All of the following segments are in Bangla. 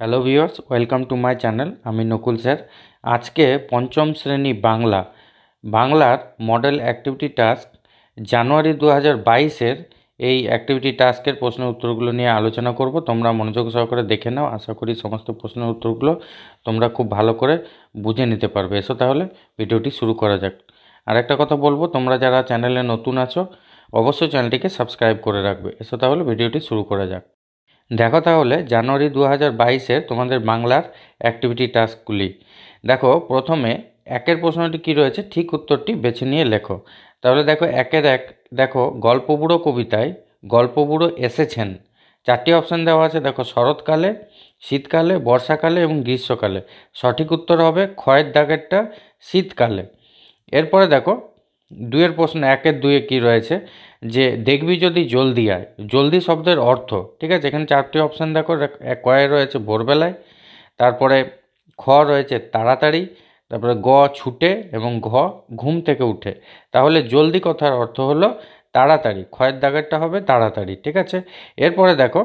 hello viewers welcome to my channel আমি নকুল স্যার আজকে পঞ্চম শ্রেণী বাংলা বাংলার মডেল অ্যাক্টিভিটি টাস্ক জানুয়ারি দু হাজার বাইশের এই অ্যাক্টিভিটি টাস্কের প্রশ্নের উত্তরগুলো নিয়ে আলোচনা করব তোমরা মনোযোগ সহকারে দেখে নাও আশা করি সমস্ত প্রশ্নের উত্তরগুলো তোমরা খুব ভালো করে বুঝে নিতে পারবে এসো তাহলে ভিডিওটি শুরু করা যাক আর একটা কথা বলবো তোমরা যারা চ্যানেলে নতুন আছো অবশ্যই চ্যানেলটিকে সাবস্ক্রাইব করে রাখবে এসো তাহলে ভিডিওটি শুরু করা যাক দেখো তাহলে জানুয়ারি দু হাজার বাইশের তোমাদের বাংলার অ্যাক্টিভিটি টাস্কগুলি দেখো প্রথমে একের প্রশ্নটি কি রয়েছে ঠিক উত্তরটি বেছে নিয়ে লেখো তাহলে দেখো একের এক দেখো গল্প বুড়ো কবিতায় গল্প বুড়ো এসেছেন চারটি অপশান দেওয়া আছে দেখো শরৎকালে শীতকালে বর্ষাকালে এবং গ্রীষ্মকালে সঠিক উত্তর হবে ক্ষয়ের দাগেরটা শীতকালে এরপরে দেখো দুয়ের প্রশ্ন একের দুয়ে কি রয়েছে যে দেখবি যদি জলদি আয় জলদি শব্দের অর্থ ঠিক আছে এখানে চারটি অপশান দেখো কয়ে রয়েছে ভোরবেলায় তারপরে খ রয়েছে তাড়াতাড়ি তারপরে গ ছুটে এবং ঘ ঘুম থেকে উঠে তাহলে জলদি কথার অর্থ হলো তাড়াতাড়ি ক্ষয়ের দাগেরটা হবে তাড়াতাড়ি ঠিক আছে এরপরে দেখো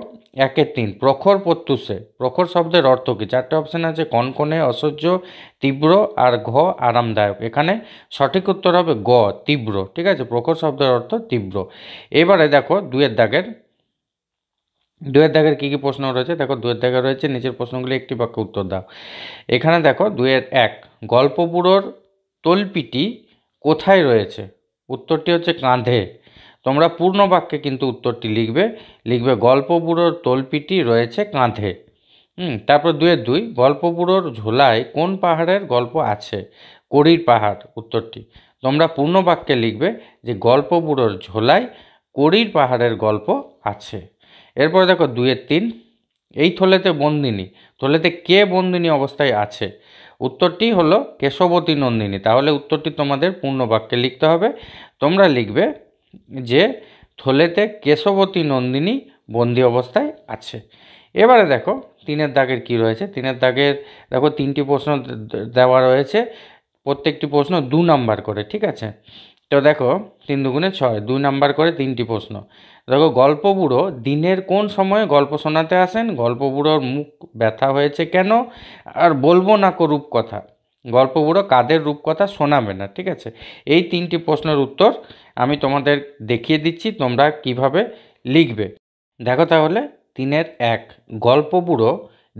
একের তিন প্রখর প্রত্যুষে প্রখর শব্দের অর্থ কী চারটে অপশান আছে কনকনে অসহ্য তীব্র আর ঘ আরামদায়ক এখানে সঠিক উত্তর হবে গ তীব্র ঠিক আছে প্রখর শব্দের অর্থ তীব্র এবারে দেখো দুয়ের দাগের দুয়ের দাগের কী কী প্রশ্ন রয়েছে দেখো দুয়ের দাগের রয়েছে নিচের প্রশ্নগুলি একটি বাক্যে উত্তর দাও এখানে দেখো দুয়ের এক গল্পপুরোর তলপিটি কোথায় রয়েছে উত্তরটি হচ্ছে কাঁধে তোমরা পূর্ণ বাক্যে কিন্তু উত্তরটি লিখবে লিখবে গল্পবুড়োর তলপিটি রয়েছে কাঁধে তারপর দুয়ের দুই গল্পবুড়োর ঝোলায় কোন পাহাড়ের গল্প আছে কড়ির পাহাড় উত্তরটি তোমরা পূর্ণ বাক্যে লিখবে যে গল্পবুড়োর ঝোলায় কড়ির পাহাড়ের গল্প আছে এরপর দেখো দুয়ে তিন এই থলেতে বন্দিনী থলেতে কে বন্দিনী অবস্থায় আছে উত্তরটি হলো কেশবতী নন্দিনী তাহলে উত্তরটি তোমাদের পূর্ণ বাক্যে লিখতে হবে তোমরা লিখবে যে থলেতে কেশবতী নন্দিনী বন্দি অবস্থায় আছে এবারে দেখো তিনের দাগের কি রয়েছে তিনের দাগের দেখো তিনটি প্রশ্ন দেওয়া রয়েছে প্রত্যেকটি প্রশ্ন দু নাম্বার করে ঠিক আছে তো দেখো তিন দুগুণে ছয় দুই নাম্বার করে তিনটি প্রশ্ন দেখো গল্প বুড়ো দিনের কোন সময়ে গল্প শোনাতে আসেন গল্প বুড়োর মুখ ব্যথা হয়েছে কেন আর বলবো না করুপ কথা গল্পগুলো কাদের রূপকথা শোনাবে না ঠিক আছে এই তিনটি প্রশ্নের উত্তর আমি তোমাদের দেখিয়ে দিচ্ছি তোমরা কিভাবে লিখবে দেখো তাহলে তিনের এক গল্পবুড়ো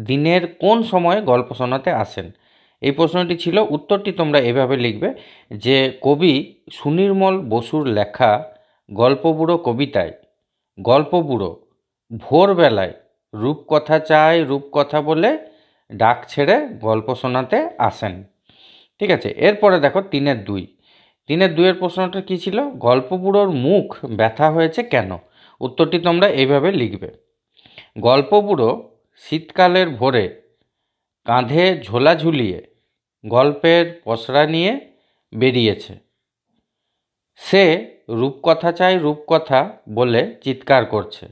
দিনের কোন সময়ে গল্প শোনাতে আসেন এই প্রশ্নটি ছিল উত্তরটি তোমরা এভাবে লিখবে যে কবি সুনির্মল বসুর লেখা গল্পবুড়ো কবিতায় গল্পবুড়ো ভোরবেলায় রূপকথা চায় রূপকথা বলে ডাক ছেড়ে গল্প শোনাতে আসেন ঠিক আছে এরপরে দেখো তিনের দুই তিনের দুইয়ের প্রশ্নটা কী ছিল গল্পবুড়োর মুখ ব্যথা হয়েছে কেন উত্তরটি তোমরা এইভাবে লিখবে গল্পবুড়ো শীতকালের ভোরে কাঁধে ঝোলা ঝুলিয়ে গল্পের পসরা নিয়ে বেরিয়েছে সে রূপকথা চাই রূপকথা বলে চিৎকার করছে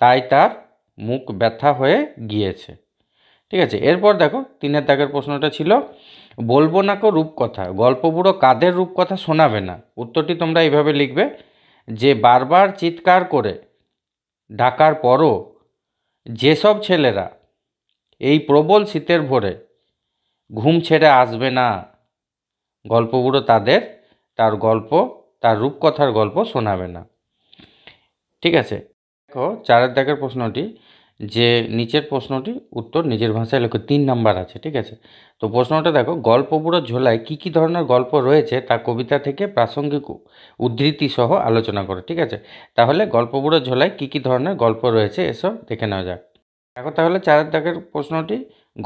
তাই তার মুখ ব্যথা হয়ে গিয়েছে ঠিক আছে এরপর দেখো তিনের দাগের প্রশ্নটা ছিল বলবো না কো রূপকথা গল্প বুড়ো কাদের রূপকথা শোনাবে না উত্তরটি তোমরা এইভাবে লিখবে যে বারবার চিৎকার করে ডাকার পরও যেসব ছেলেরা এই প্রবল শীতের ভোরে ঘুম ছেড়ে আসবে না গল্পগুলো তাদের তার গল্প তার রূপকথার গল্প শোনাবে না ঠিক আছে দেখো চারের দাগের প্রশ্নটি যে নিচের প্রশ্নটি উত্তর নিজের ভাষায় লেখো তিন নাম্বার আছে ঠিক আছে তো প্রশ্নটা দেখো গল্পবুড়ো ঝোলায় কী কী ধরনের গল্প রয়েছে তা কবিতা থেকে প্রাসঙ্গিক উদ্ধৃতি সহ আলোচনা করো ঠিক আছে তাহলে গল্পবুড়ো ঝোলায় কী কী ধরনের গল্প রয়েছে এসব দেখে নেওয়া যাক দেখো তাহলে চার দাগের প্রশ্নটি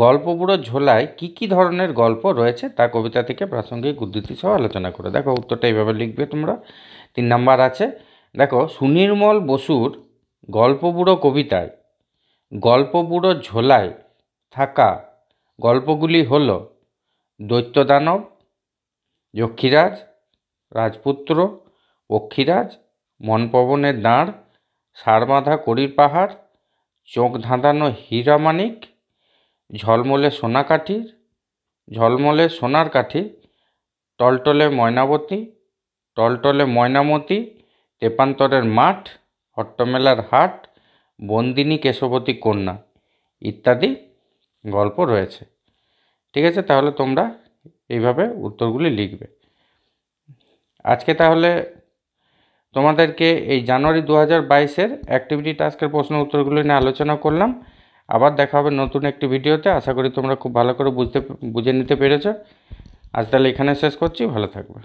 গল্পবুড়ো ঝোলায় কী কী ধরনের গল্প রয়েছে তা কবিতা থেকে প্রাসঙ্গিক উদ্ধৃতি সহ আলোচনা করো দেখো উত্তরটা এইভাবে লিখবে তোমরা তিন নাম্বার আছে দেখো সুনির্মল বসুর গল্পবুড়ো কবিতায় বুড়ো ঝোলায় থাকা গল্পগুলি হল দৈত্যদানব যক্ষীরাজ রাজপুত্র অক্ষিরাজ মনপবনের দাঁড় সারমাধা করির পাহাড় চোখ ধাঁধানো হীরামানিক ঝলমলে সোনাকাঠির ঝলমলে সোনার কাঠি টলটলে ময়নাবতী টলটলে ময়নামতি তেপান্তরের মাঠ হট্টমেলার হাট বন্দিনী কেশবতী কন্যা ইত্যাদি গল্প রয়েছে ঠিক আছে তাহলে তোমরা এইভাবে উত্তরগুলি লিখবে আজকে তাহলে তোমাদেরকে এই জানুয়ারি দু হাজার বাইশের অ্যাক্টিভিটি টাস্কের প্রশ্ন উত্তরগুলো নিয়ে আলোচনা করলাম আবার দেখা হবে নতুন একটি ভিডিওতে আশা করি তোমরা খুব ভালো করে বুঝতে বুঝে নিতে পেরেছ আজ তাহলে এখানে শেষ করছি ভালো থাকবে